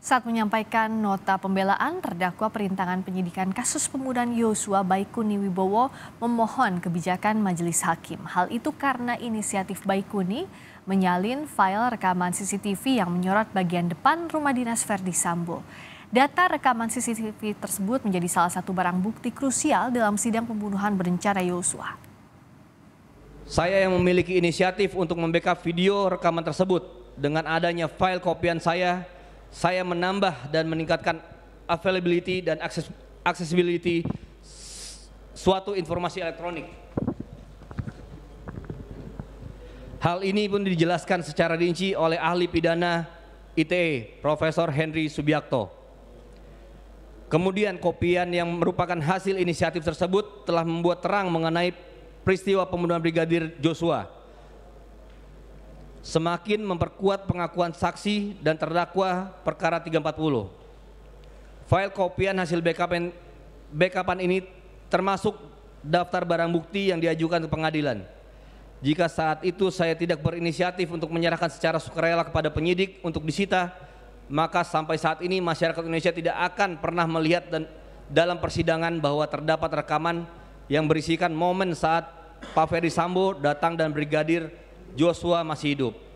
Saat menyampaikan nota pembelaan, terdakwa perintangan penyidikan kasus pembunuhan Yosua Baikuni Wibowo memohon kebijakan majelis hakim. Hal itu karena inisiatif Baikuni menyalin file rekaman CCTV yang menyorot bagian depan rumah dinas Verdi Sambo. Data rekaman CCTV tersebut menjadi salah satu barang bukti krusial dalam sidang pembunuhan berencana Yosua. Saya yang memiliki inisiatif untuk membackup video rekaman tersebut dengan adanya file kopian saya saya menambah dan meningkatkan availability dan access, accessibility suatu informasi elektronik. Hal ini pun dijelaskan secara rinci oleh ahli pidana ITE, Profesor Henry Subiakto. Kemudian kopian yang merupakan hasil inisiatif tersebut telah membuat terang mengenai peristiwa pembunuhan Brigadir Joshua semakin memperkuat pengakuan saksi dan terdakwa perkara 340. File kopian hasil backupan, backupan ini termasuk daftar barang bukti yang diajukan ke pengadilan. Jika saat itu saya tidak berinisiatif untuk menyerahkan secara sukarela kepada penyidik untuk disita, maka sampai saat ini masyarakat Indonesia tidak akan pernah melihat dan dalam persidangan bahwa terdapat rekaman yang berisikan momen saat Pak Ferry Sambo datang dan Brigadir Joshua masih hidup